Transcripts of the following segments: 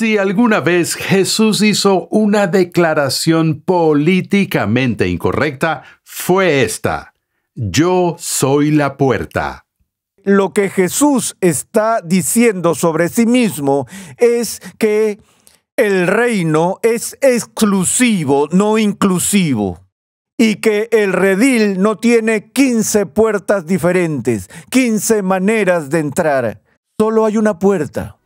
Si alguna vez Jesús hizo una declaración políticamente incorrecta, fue esta. Yo soy la puerta. Lo que Jesús está diciendo sobre sí mismo es que el reino es exclusivo, no inclusivo y que el redil no tiene 15 puertas diferentes, 15 maneras de entrar. Solo hay una puerta.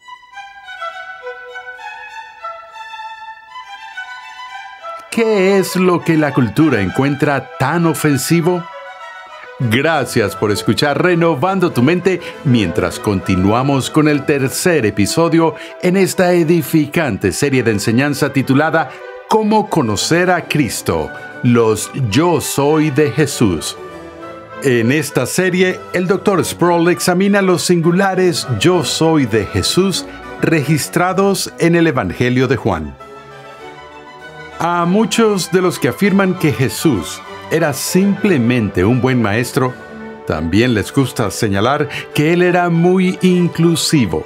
¿Qué es lo que la cultura encuentra tan ofensivo? Gracias por escuchar Renovando tu mente mientras continuamos con el tercer episodio en esta edificante serie de enseñanza titulada Cómo conocer a Cristo, los yo soy de Jesús. En esta serie, el Dr. Sproul examina los singulares yo soy de Jesús registrados en el Evangelio de Juan. A muchos de los que afirman que Jesús era simplemente un buen maestro, también les gusta señalar que él era muy inclusivo.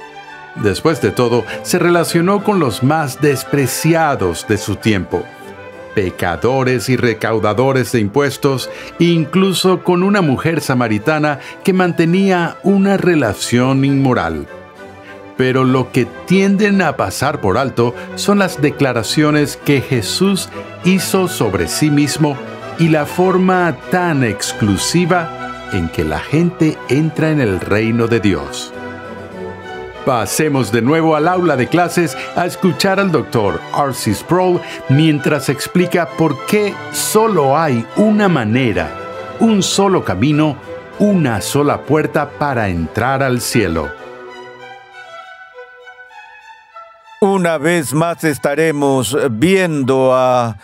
Después de todo, se relacionó con los más despreciados de su tiempo, pecadores y recaudadores de impuestos, incluso con una mujer samaritana que mantenía una relación inmoral pero lo que tienden a pasar por alto son las declaraciones que Jesús hizo sobre sí mismo y la forma tan exclusiva en que la gente entra en el reino de Dios. Pasemos de nuevo al aula de clases a escuchar al doctor Arcis Sproul mientras explica por qué solo hay una manera, un solo camino, una sola puerta para entrar al cielo. Una vez más estaremos viendo a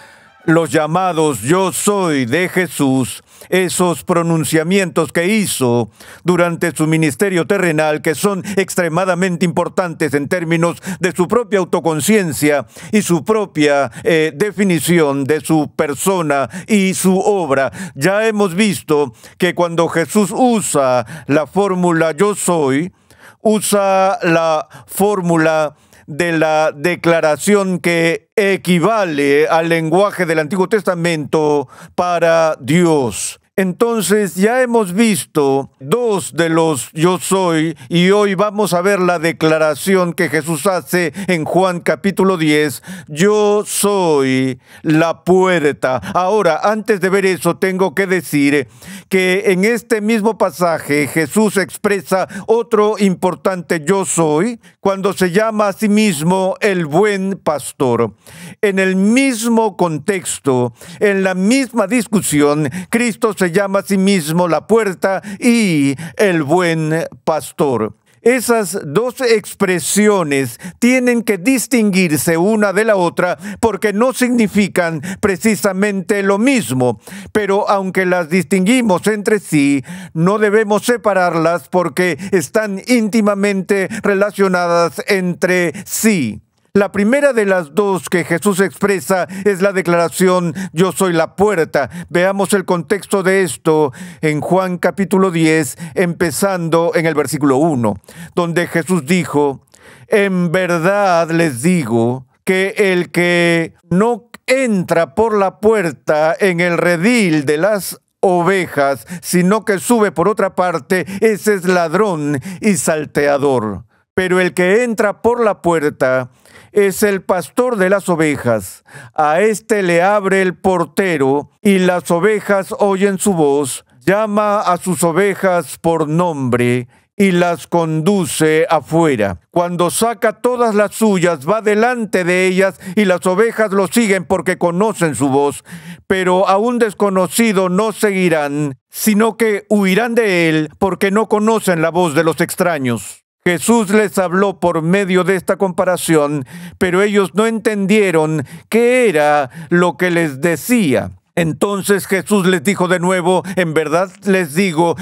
los llamados yo soy de Jesús, esos pronunciamientos que hizo durante su ministerio terrenal, que son extremadamente importantes en términos de su propia autoconciencia y su propia eh, definición de su persona y su obra. Ya hemos visto que cuando Jesús usa la fórmula yo soy, usa la fórmula de la declaración que equivale al lenguaje del Antiguo Testamento para Dios. Entonces ya hemos visto dos de los yo soy y hoy vamos a ver la declaración que Jesús hace en Juan capítulo 10. Yo soy la puerta. Ahora, antes de ver eso, tengo que decir que en este mismo pasaje Jesús expresa otro importante yo soy cuando se llama a sí mismo el buen pastor. En el mismo contexto, en la misma discusión, Cristo se llama a sí mismo la puerta y el buen pastor. Esas dos expresiones tienen que distinguirse una de la otra porque no significan precisamente lo mismo, pero aunque las distinguimos entre sí, no debemos separarlas porque están íntimamente relacionadas entre sí. La primera de las dos que Jesús expresa es la declaración, yo soy la puerta. Veamos el contexto de esto en Juan capítulo 10, empezando en el versículo 1, donde Jesús dijo, en verdad les digo que el que no entra por la puerta en el redil de las ovejas, sino que sube por otra parte, ese es ladrón y salteador. Pero el que entra por la puerta es el pastor de las ovejas. A éste le abre el portero y las ovejas oyen su voz, llama a sus ovejas por nombre y las conduce afuera. Cuando saca todas las suyas, va delante de ellas y las ovejas lo siguen porque conocen su voz. Pero a un desconocido no seguirán, sino que huirán de él porque no conocen la voz de los extraños. Jesús les habló por medio de esta comparación, pero ellos no entendieron qué era lo que les decía. Entonces Jesús les dijo de nuevo, en verdad les digo,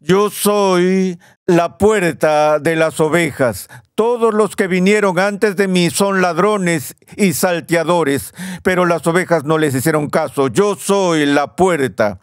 yo soy la puerta de las ovejas. Todos los que vinieron antes de mí son ladrones y salteadores, pero las ovejas no les hicieron caso. Yo soy la puerta.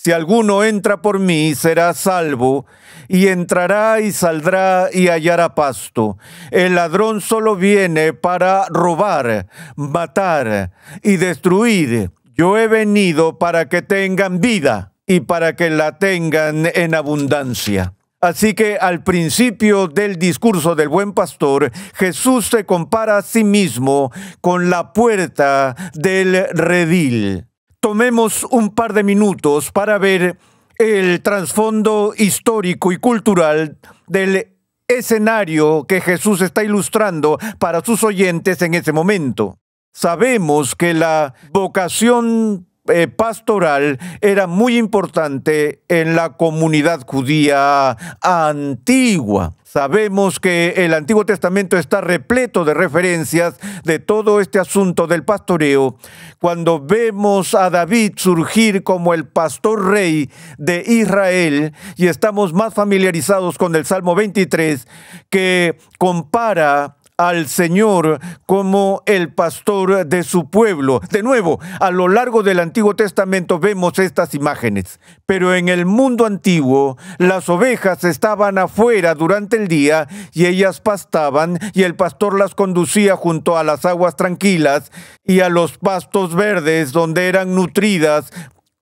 Si alguno entra por mí, será salvo, y entrará y saldrá y hallará pasto. El ladrón solo viene para robar, matar y destruir. Yo he venido para que tengan vida y para que la tengan en abundancia. Así que al principio del discurso del buen pastor, Jesús se compara a sí mismo con la puerta del redil tomemos un par de minutos para ver el trasfondo histórico y cultural del escenario que Jesús está ilustrando para sus oyentes en ese momento. Sabemos que la vocación eh, pastoral era muy importante en la comunidad judía antigua. Sabemos que el Antiguo Testamento está repleto de referencias de todo este asunto del pastoreo. Cuando vemos a David surgir como el pastor rey de Israel y estamos más familiarizados con el Salmo 23 que compara al Señor como el pastor de su pueblo. De nuevo, a lo largo del Antiguo Testamento vemos estas imágenes, pero en el mundo antiguo las ovejas estaban afuera durante el día y ellas pastaban y el pastor las conducía junto a las aguas tranquilas y a los pastos verdes donde eran nutridas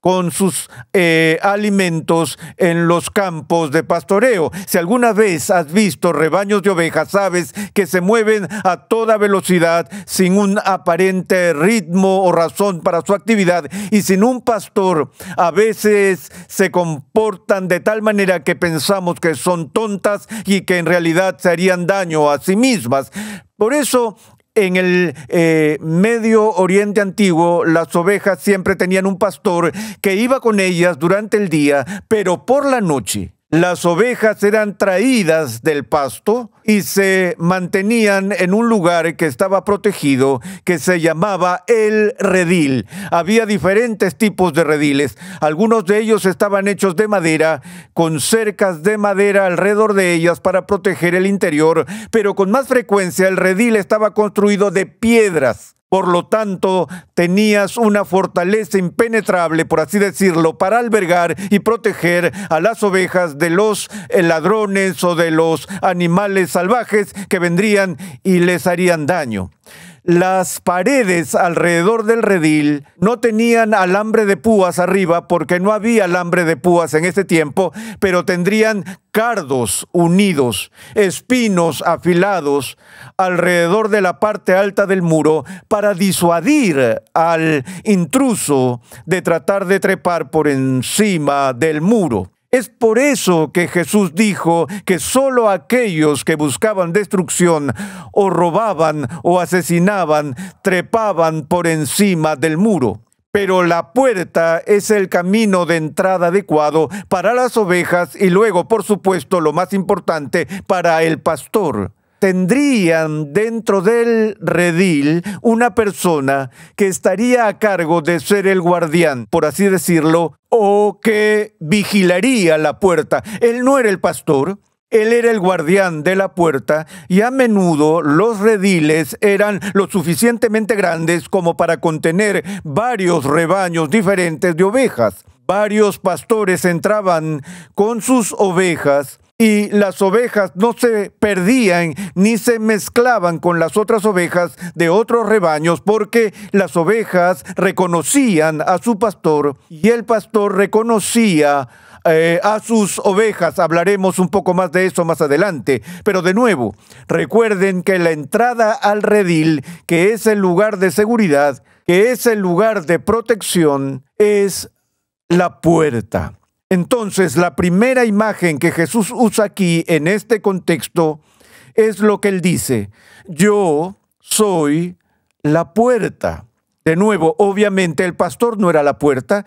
con sus eh, alimentos en los campos de pastoreo. Si alguna vez has visto rebaños de ovejas, sabes que se mueven a toda velocidad sin un aparente ritmo o razón para su actividad y sin un pastor. A veces se comportan de tal manera que pensamos que son tontas y que en realidad se harían daño a sí mismas. Por eso en el eh, Medio Oriente antiguo las ovejas siempre tenían un pastor que iba con ellas durante el día, pero por la noche las ovejas eran traídas del pasto y se mantenían en un lugar que estaba protegido que se llamaba el redil. Había diferentes tipos de rediles. Algunos de ellos estaban hechos de madera, con cercas de madera alrededor de ellas para proteger el interior, pero con más frecuencia el redil estaba construido de piedras por lo tanto, tenías una fortaleza impenetrable, por así decirlo, para albergar y proteger a las ovejas de los eh, ladrones o de los animales salvajes que vendrían y les harían daño. Las paredes alrededor del redil no tenían alambre de púas arriba porque no había alambre de púas en este tiempo, pero tendrían cardos unidos, espinos afilados alrededor de la parte alta del muro para disuadir al intruso de tratar de trepar por encima del muro. Es por eso que Jesús dijo que solo aquellos que buscaban destrucción o robaban o asesinaban trepaban por encima del muro. Pero la puerta es el camino de entrada adecuado para las ovejas y luego, por supuesto, lo más importante, para el pastor tendrían dentro del redil una persona que estaría a cargo de ser el guardián, por así decirlo, o que vigilaría la puerta. Él no era el pastor, él era el guardián de la puerta y a menudo los rediles eran lo suficientemente grandes como para contener varios rebaños diferentes de ovejas. Varios pastores entraban con sus ovejas y las ovejas no se perdían ni se mezclaban con las otras ovejas de otros rebaños, porque las ovejas reconocían a su pastor y el pastor reconocía eh, a sus ovejas. Hablaremos un poco más de eso más adelante. Pero de nuevo, recuerden que la entrada al redil, que es el lugar de seguridad, que es el lugar de protección, es la puerta. Entonces, la primera imagen que Jesús usa aquí en este contexto es lo que él dice, yo soy la puerta. De nuevo, obviamente el pastor no era la puerta,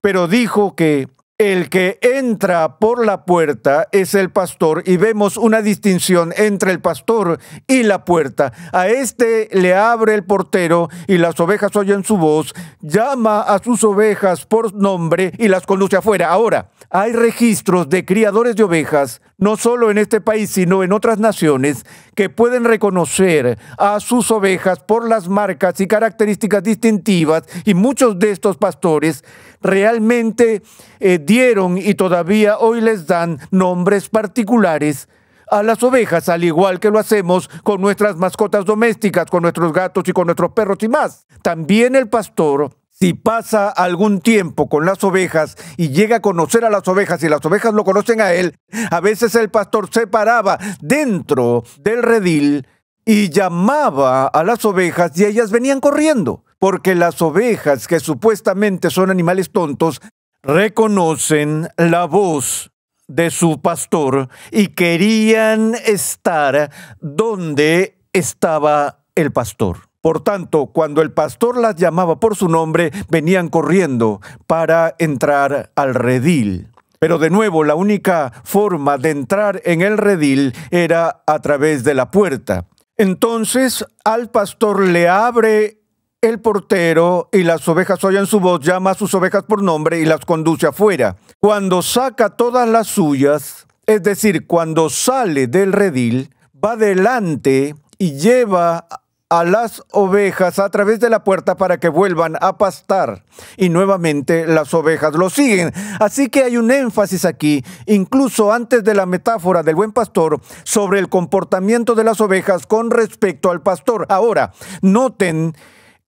pero dijo que el que entra por la puerta es el pastor y vemos una distinción entre el pastor y la puerta. A este le abre el portero y las ovejas oyen su voz, llama a sus ovejas por nombre y las conduce afuera. Ahora, hay registros de criadores de ovejas, no solo en este país, sino en otras naciones, que pueden reconocer a sus ovejas por las marcas y características distintivas y muchos de estos pastores realmente eh, dieron y todavía hoy les dan nombres particulares a las ovejas, al igual que lo hacemos con nuestras mascotas domésticas, con nuestros gatos y con nuestros perros y más. También el pastor si pasa algún tiempo con las ovejas y llega a conocer a las ovejas y las ovejas lo conocen a él, a veces el pastor se paraba dentro del redil y llamaba a las ovejas y ellas venían corriendo porque las ovejas, que supuestamente son animales tontos, reconocen la voz de su pastor y querían estar donde estaba el pastor. Por tanto, cuando el pastor las llamaba por su nombre, venían corriendo para entrar al redil. Pero de nuevo, la única forma de entrar en el redil era a través de la puerta. Entonces al pastor le abre el portero y las ovejas oyen su voz, llama a sus ovejas por nombre y las conduce afuera. Cuando saca todas las suyas, es decir, cuando sale del redil, va delante y lleva a las ovejas a través de la puerta para que vuelvan a pastar. Y nuevamente las ovejas lo siguen. Así que hay un énfasis aquí, incluso antes de la metáfora del buen pastor, sobre el comportamiento de las ovejas con respecto al pastor. Ahora, noten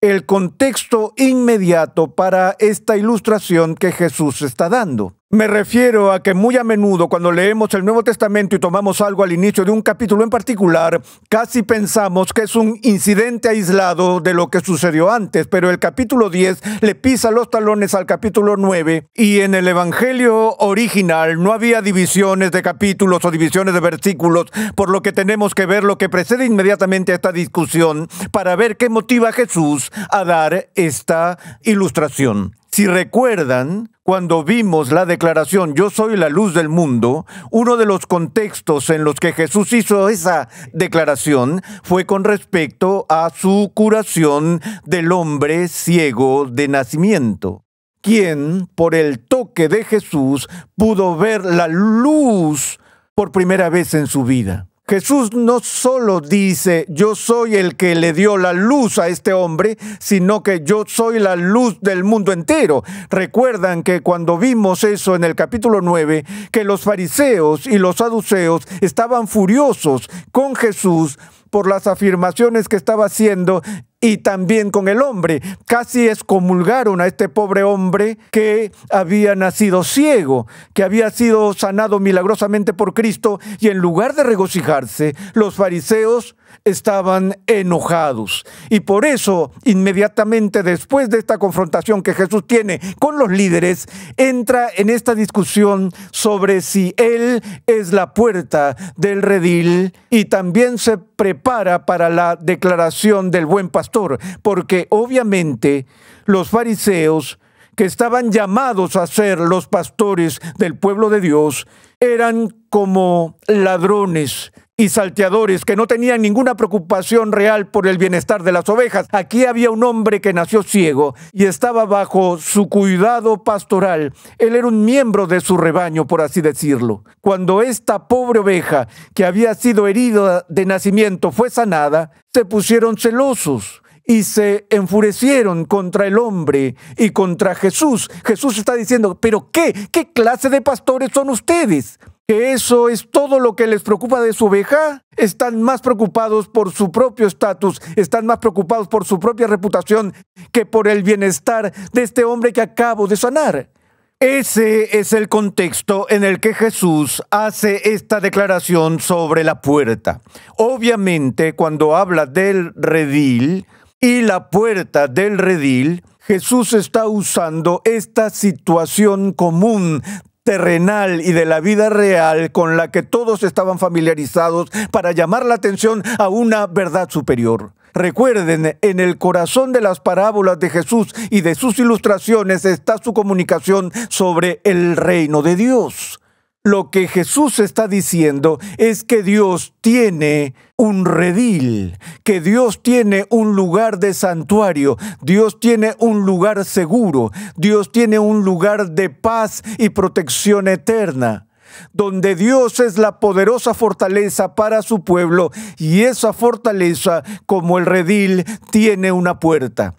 el contexto inmediato para esta ilustración que Jesús está dando. Me refiero a que muy a menudo cuando leemos el Nuevo Testamento y tomamos algo al inicio de un capítulo en particular, casi pensamos que es un incidente aislado de lo que sucedió antes, pero el capítulo 10 le pisa los talones al capítulo 9 y en el Evangelio original no había divisiones de capítulos o divisiones de versículos, por lo que tenemos que ver lo que precede inmediatamente a esta discusión para ver qué motiva a Jesús a dar esta ilustración. Si recuerdan, cuando vimos la declaración Yo soy la luz del mundo, uno de los contextos en los que Jesús hizo esa declaración fue con respecto a su curación del hombre ciego de nacimiento, quien por el toque de Jesús pudo ver la luz por primera vez en su vida. Jesús no solo dice, yo soy el que le dio la luz a este hombre, sino que yo soy la luz del mundo entero. Recuerdan que cuando vimos eso en el capítulo 9, que los fariseos y los saduceos estaban furiosos con Jesús por las afirmaciones que estaba haciendo y también con el hombre. Casi excomulgaron a este pobre hombre que había nacido ciego, que había sido sanado milagrosamente por Cristo y en lugar de regocijarse, los fariseos estaban enojados. Y por eso, inmediatamente después de esta confrontación que Jesús tiene con los líderes, entra en esta discusión sobre si Él es la puerta del redil y también se prepara para la declaración del buen pastor, porque obviamente los fariseos que estaban llamados a ser los pastores del pueblo de Dios, eran como ladrones y salteadores que no tenían ninguna preocupación real por el bienestar de las ovejas. Aquí había un hombre que nació ciego y estaba bajo su cuidado pastoral. Él era un miembro de su rebaño, por así decirlo. Cuando esta pobre oveja, que había sido herida de nacimiento, fue sanada, se pusieron celosos y se enfurecieron contra el hombre y contra Jesús. Jesús está diciendo, pero ¿qué? ¿Qué clase de pastores son ustedes? que eso es todo lo que les preocupa de su oveja. Están más preocupados por su propio estatus, están más preocupados por su propia reputación que por el bienestar de este hombre que acabo de sanar. Ese es el contexto en el que Jesús hace esta declaración sobre la puerta. Obviamente, cuando habla del redil y la puerta del redil, Jesús está usando esta situación común terrenal y de la vida real con la que todos estaban familiarizados para llamar la atención a una verdad superior. Recuerden, en el corazón de las parábolas de Jesús y de sus ilustraciones está su comunicación sobre el reino de Dios. Lo que Jesús está diciendo es que Dios tiene un redil, que Dios tiene un lugar de santuario, Dios tiene un lugar seguro, Dios tiene un lugar de paz y protección eterna donde Dios es la poderosa fortaleza para su pueblo y esa fortaleza, como el redil, tiene una puerta.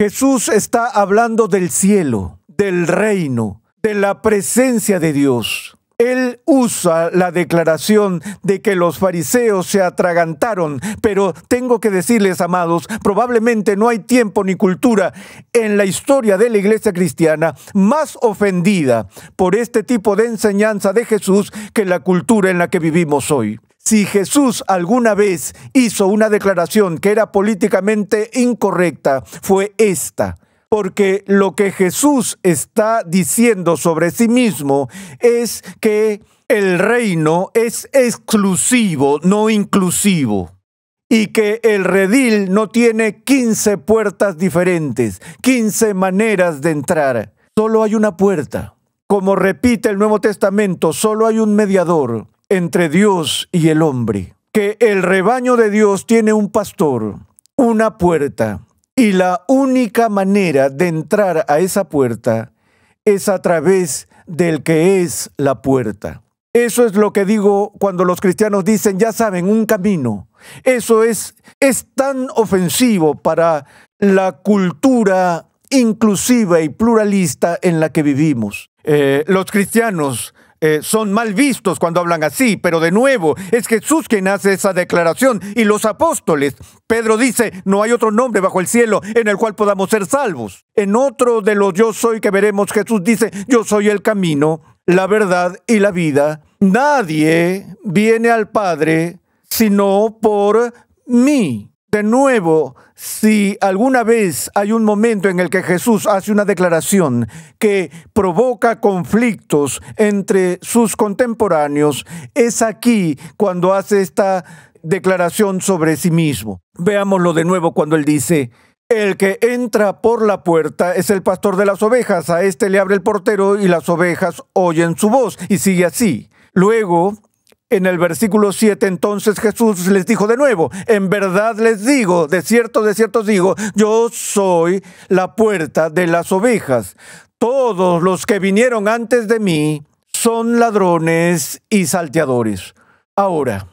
Jesús está hablando del cielo, del reino, de la presencia de Dios. Él usa la declaración de que los fariseos se atragantaron, pero tengo que decirles, amados, probablemente no hay tiempo ni cultura en la historia de la iglesia cristiana más ofendida por este tipo de enseñanza de Jesús que la cultura en la que vivimos hoy. Si Jesús alguna vez hizo una declaración que era políticamente incorrecta, fue esta porque lo que Jesús está diciendo sobre sí mismo es que el reino es exclusivo, no inclusivo y que el redil no tiene 15 puertas diferentes, 15 maneras de entrar. Solo hay una puerta. Como repite el Nuevo Testamento, solo hay un mediador entre Dios y el hombre. Que el rebaño de Dios tiene un pastor, una puerta, y la única manera de entrar a esa puerta es a través del que es la puerta. Eso es lo que digo cuando los cristianos dicen, ya saben, un camino. Eso es, es tan ofensivo para la cultura inclusiva y pluralista en la que vivimos. Eh, los cristianos eh, son mal vistos cuando hablan así, pero de nuevo es Jesús quien hace esa declaración y los apóstoles. Pedro dice, no hay otro nombre bajo el cielo en el cual podamos ser salvos. En otro de los yo soy que veremos, Jesús dice, yo soy el camino, la verdad y la vida. Nadie viene al Padre sino por mí. De nuevo, si alguna vez hay un momento en el que Jesús hace una declaración que provoca conflictos entre sus contemporáneos, es aquí cuando hace esta declaración sobre sí mismo. Veámoslo de nuevo cuando él dice, el que entra por la puerta es el pastor de las ovejas, a este le abre el portero y las ovejas oyen su voz y sigue así. Luego, en el versículo 7 entonces Jesús les dijo de nuevo, en verdad les digo, de cierto, de cierto digo, yo soy la puerta de las ovejas. Todos los que vinieron antes de mí son ladrones y salteadores. Ahora,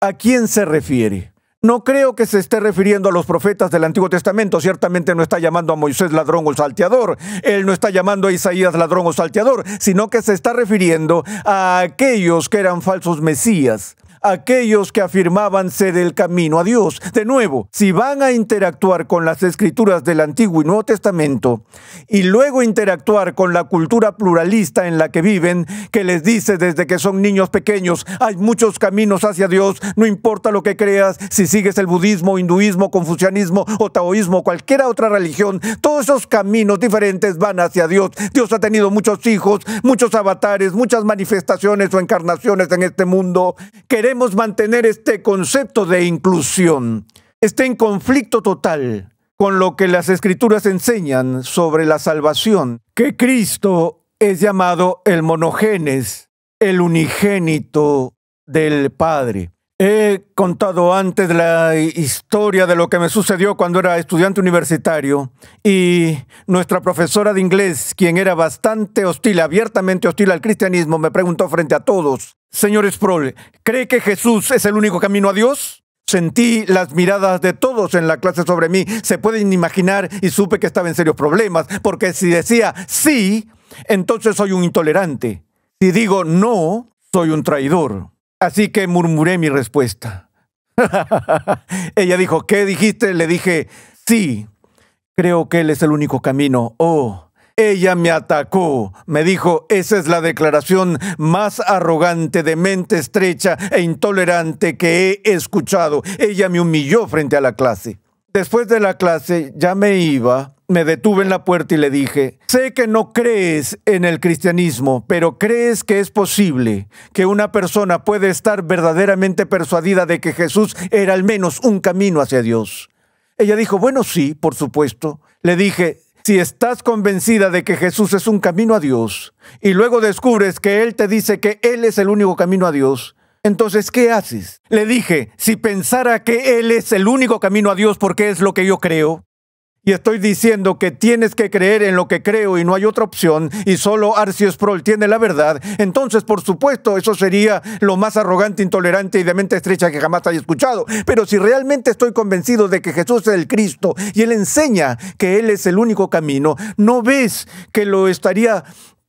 ¿a quién se refiere? No creo que se esté refiriendo a los profetas del Antiguo Testamento. Ciertamente no está llamando a Moisés ladrón o salteador. Él no está llamando a Isaías ladrón o salteador, sino que se está refiriendo a aquellos que eran falsos mesías, aquellos que afirmaban ser el camino a Dios. De nuevo, si van a interactuar con las escrituras del Antiguo y Nuevo Testamento y luego interactuar con la cultura pluralista en la que viven, que les dice desde que son niños pequeños, hay muchos caminos hacia Dios, no importa lo que creas, si sigues el budismo, hinduismo, confucianismo o taoísmo, cualquier otra religión, todos esos caminos diferentes van hacia Dios. Dios ha tenido muchos hijos, muchos avatares, muchas manifestaciones o encarnaciones en este mundo. Queremos mantener este concepto de inclusión. Está en conflicto total con lo que las escrituras enseñan sobre la salvación, que Cristo es llamado el monogénes, el unigénito del Padre. He contado antes la historia de lo que me sucedió cuando era estudiante universitario y nuestra profesora de inglés, quien era bastante hostil, abiertamente hostil al cristianismo, me preguntó frente a todos, Señor Sproul, ¿cree que Jesús es el único camino a Dios? Sentí las miradas de todos en la clase sobre mí, se pueden imaginar y supe que estaba en serios problemas, porque si decía sí, entonces soy un intolerante. Si digo no, soy un traidor. Así que murmuré mi respuesta. Ella dijo, ¿qué dijiste? Le dije, sí, creo que él es el único camino. Oh, ella me atacó, me dijo, esa es la declaración más arrogante, de mente estrecha e intolerante que he escuchado. Ella me humilló frente a la clase. Después de la clase ya me iba, me detuve en la puerta y le dije, sé que no crees en el cristianismo, pero crees que es posible que una persona puede estar verdaderamente persuadida de que Jesús era al menos un camino hacia Dios. Ella dijo, bueno, sí, por supuesto. Le dije, si estás convencida de que Jesús es un camino a Dios y luego descubres que Él te dice que Él es el único camino a Dios, entonces, ¿qué haces? Le dije, si pensara que Él es el único camino a Dios porque es lo que yo creo, y estoy diciendo que tienes que creer en lo que creo y no hay otra opción, y solo Arceus Prol tiene la verdad, entonces por supuesto eso sería lo más arrogante, intolerante y de mente estrecha que jamás haya escuchado. Pero si realmente estoy convencido de que Jesús es el Cristo y Él enseña que Él es el único camino, ¿no ves que lo estaría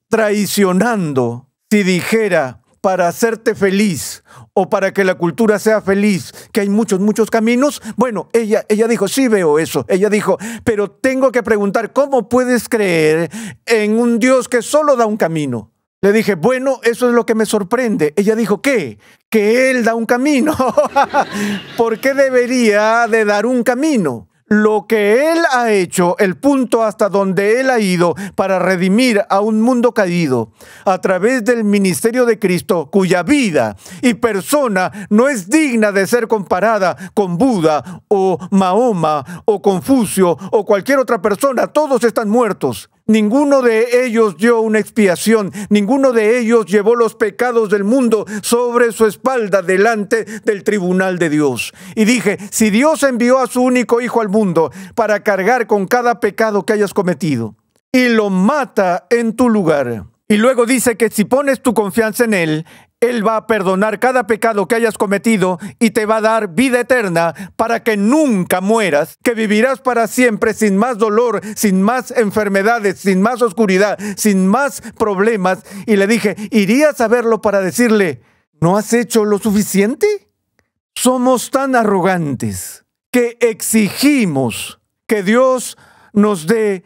traicionando si dijera para hacerte feliz o para que la cultura sea feliz, que hay muchos, muchos caminos. Bueno, ella, ella dijo, sí veo eso. Ella dijo, pero tengo que preguntar, ¿cómo puedes creer en un Dios que solo da un camino? Le dije, bueno, eso es lo que me sorprende. Ella dijo, ¿qué? Que Él da un camino. ¿Por qué debería de dar un camino? lo que Él ha hecho, el punto hasta donde Él ha ido para redimir a un mundo caído, a través del ministerio de Cristo, cuya vida y persona no es digna de ser comparada con Buda o Mahoma o Confucio o cualquier otra persona, todos están muertos. Ninguno de ellos dio una expiación, ninguno de ellos llevó los pecados del mundo sobre su espalda delante del tribunal de Dios. Y dije, si Dios envió a su único Hijo al mundo para cargar con cada pecado que hayas cometido, y lo mata en tu lugar. Y luego dice que si pones tu confianza en Él, él va a perdonar cada pecado que hayas cometido y te va a dar vida eterna para que nunca mueras, que vivirás para siempre sin más dolor, sin más enfermedades, sin más oscuridad, sin más problemas. Y le dije, ¿irías a verlo para decirle, ¿no has hecho lo suficiente? Somos tan arrogantes que exigimos que Dios nos dé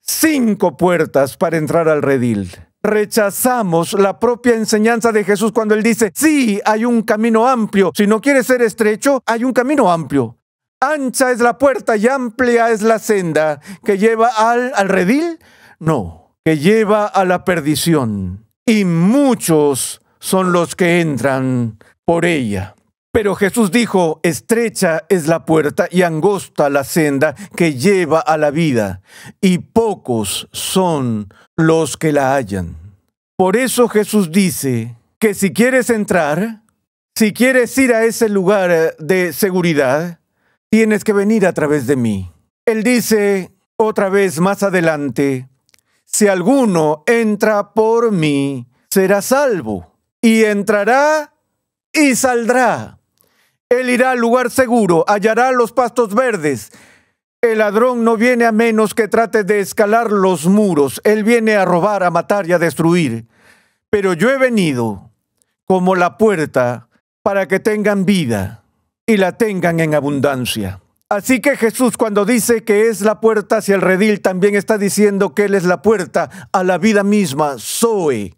cinco puertas para entrar al redil rechazamos la propia enseñanza de Jesús cuando él dice, sí, hay un camino amplio. Si no quieres ser estrecho, hay un camino amplio. Ancha es la puerta y amplia es la senda que lleva al, al redil. No, que lleva a la perdición. Y muchos son los que entran por ella. Pero Jesús dijo, estrecha es la puerta y angosta la senda que lleva a la vida, y pocos son los que la hallan. Por eso Jesús dice que si quieres entrar, si quieres ir a ese lugar eh, de seguridad, tienes que venir a través de mí. Él dice otra vez más adelante, si alguno entra por mí, será salvo, y entrará y saldrá él irá al lugar seguro, hallará los pastos verdes. El ladrón no viene a menos que trate de escalar los muros. Él viene a robar, a matar y a destruir. Pero yo he venido como la puerta para que tengan vida y la tengan en abundancia. Así que Jesús cuando dice que es la puerta hacia el redil, también está diciendo que Él es la puerta a la vida misma, Soy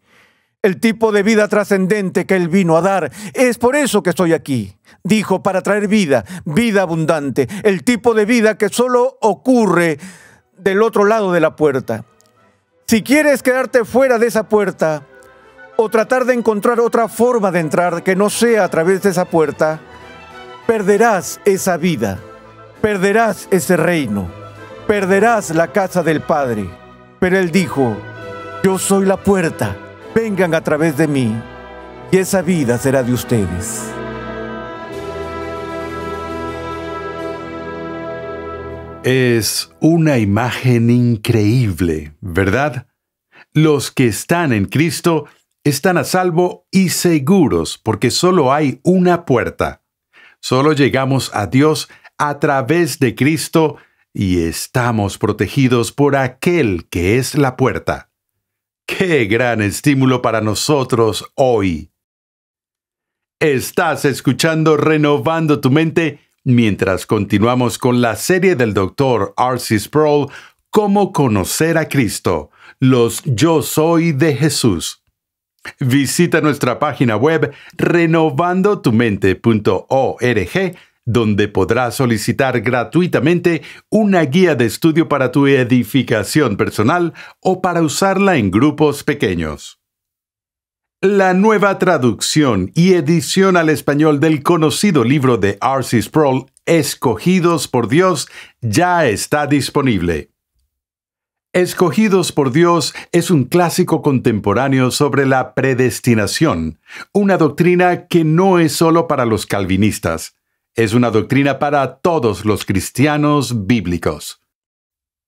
el tipo de vida trascendente que Él vino a dar. Es por eso que estoy aquí dijo, para traer vida, vida abundante, el tipo de vida que solo ocurre del otro lado de la puerta. Si quieres quedarte fuera de esa puerta o tratar de encontrar otra forma de entrar que no sea a través de esa puerta, perderás esa vida, perderás ese reino, perderás la casa del Padre. Pero él dijo, yo soy la puerta, vengan a través de mí y esa vida será de ustedes. Es una imagen increíble, ¿verdad? Los que están en Cristo están a salvo y seguros porque solo hay una puerta. Solo llegamos a Dios a través de Cristo y estamos protegidos por aquel que es la puerta. ¡Qué gran estímulo para nosotros hoy! Estás escuchando Renovando tu mente mientras continuamos con la serie del doctor Arcis Sproul, Cómo conocer a Cristo, los Yo Soy de Jesús. Visita nuestra página web renovandotumente.org donde podrás solicitar gratuitamente una guía de estudio para tu edificación personal o para usarla en grupos pequeños. La nueva traducción y edición al español del conocido libro de R.C. Sproul, Escogidos por Dios, ya está disponible. Escogidos por Dios es un clásico contemporáneo sobre la predestinación, una doctrina que no es solo para los calvinistas, es una doctrina para todos los cristianos bíblicos.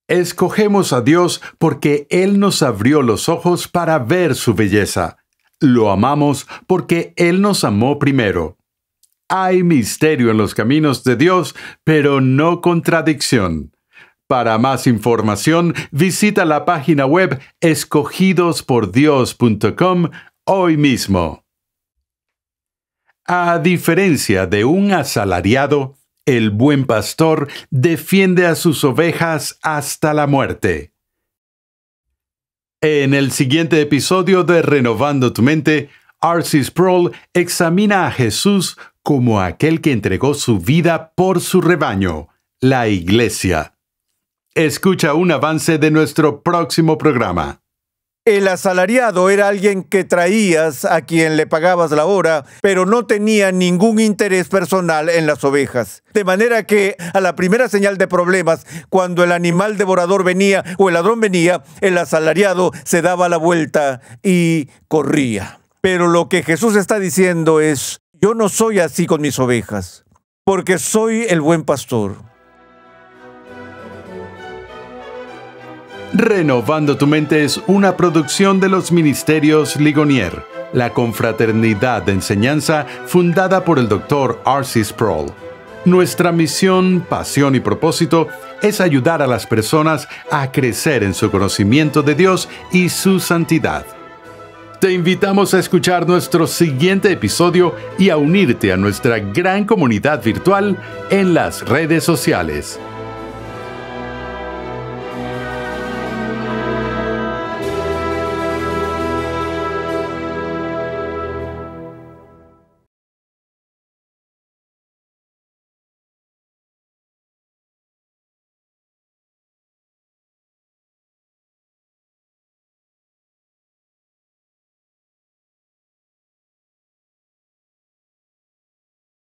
Escogemos a Dios porque Él nos abrió los ojos para ver su belleza lo amamos porque Él nos amó primero. Hay misterio en los caminos de Dios, pero no contradicción. Para más información, visita la página web escogidospordios.com hoy mismo. A diferencia de un asalariado, el buen pastor defiende a sus ovejas hasta la muerte. En el siguiente episodio de Renovando tu Mente, Arcis Sproul examina a Jesús como aquel que entregó su vida por su rebaño, la Iglesia. Escucha un avance de nuestro próximo programa. El asalariado era alguien que traías a quien le pagabas la hora, pero no tenía ningún interés personal en las ovejas. De manera que a la primera señal de problemas, cuando el animal devorador venía o el ladrón venía, el asalariado se daba la vuelta y corría. Pero lo que Jesús está diciendo es, yo no soy así con mis ovejas, porque soy el buen pastor. Renovando tu mente es una producción de los Ministerios Ligonier, la confraternidad de enseñanza fundada por el Dr. Arcis Sproul. Nuestra misión, pasión y propósito es ayudar a las personas a crecer en su conocimiento de Dios y su santidad. Te invitamos a escuchar nuestro siguiente episodio y a unirte a nuestra gran comunidad virtual en las redes sociales.